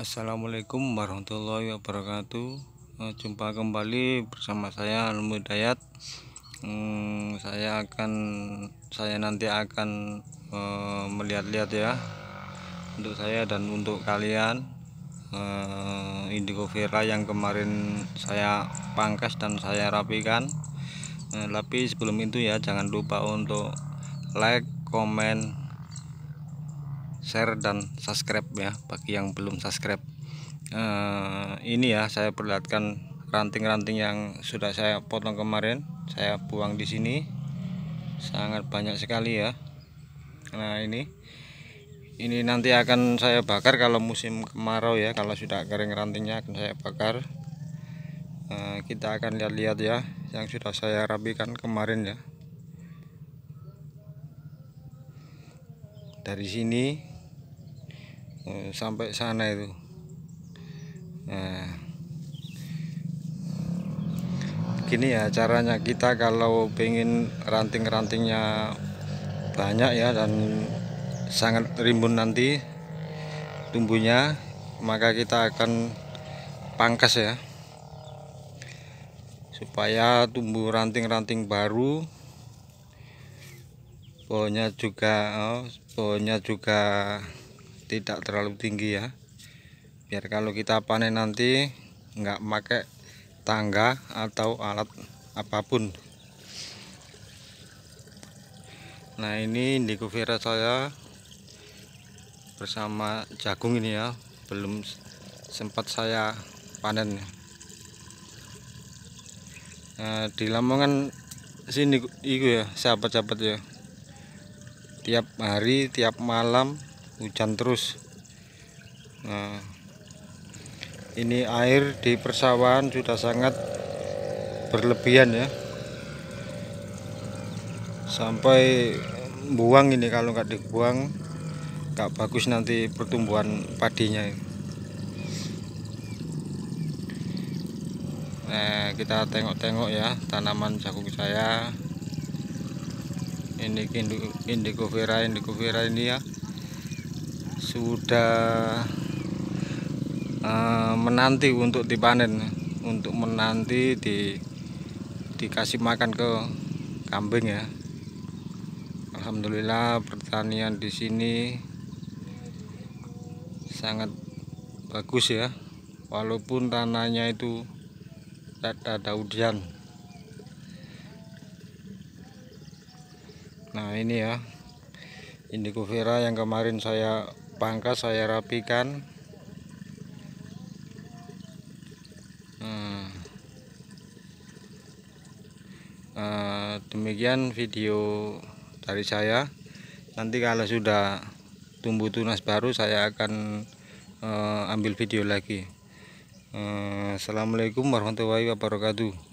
Assalamualaikum warahmatullahi wabarakatuh eh, jumpa kembali bersama saya Almu Dayat hmm, saya akan saya nanti akan eh, melihat-lihat ya untuk saya dan untuk kalian eh, indigo vera yang kemarin saya pangkas dan saya rapikan uh, tapi sebelum itu ya jangan lupa untuk like, comment, share dan subscribe ya bagi yang belum subscribe eh, ini ya saya perlihatkan ranting-ranting yang sudah saya potong kemarin saya buang di sini sangat banyak sekali ya nah ini ini nanti akan saya bakar kalau musim kemarau ya kalau sudah kering rantingnya akan saya bakar eh, kita akan lihat-lihat ya yang sudah saya rapikan kemarin ya dari sini Eh, sampai sana itu nah gini ya caranya kita kalau pengen ranting-rantingnya banyak ya dan sangat rimbun nanti tumbuhnya maka kita akan pangkas ya supaya tumbuh ranting-ranting baru pohonnya juga oh, pohonnya juga tidak terlalu tinggi ya biar kalau kita panen nanti nggak pakai tangga atau alat apapun nah ini indigo vera saya bersama jagung ini ya belum sempat saya panen nah, di Lamongan sini itu ya sahabat-sahabat ya tiap hari tiap malam hujan terus nah ini air di persawahan sudah sangat berlebihan ya sampai buang ini kalau nggak dibuang nggak bagus nanti pertumbuhan padinya nah kita tengok-tengok ya tanaman jagung saya ini indigo vera indigo vera ini ya sudah uh, menanti untuk dipanen untuk menanti di dikasih makan ke kambing ya Alhamdulillah pertanian di sini sangat bagus ya walaupun tanahnya itu tidak ada hujan nah ini ya indigo vera yang kemarin saya pangkas saya rapikan hmm. eh, demikian video dari saya nanti kalau sudah tumbuh tunas baru saya akan eh, ambil video lagi eh, Assalamualaikum warahmatullahi wabarakatuh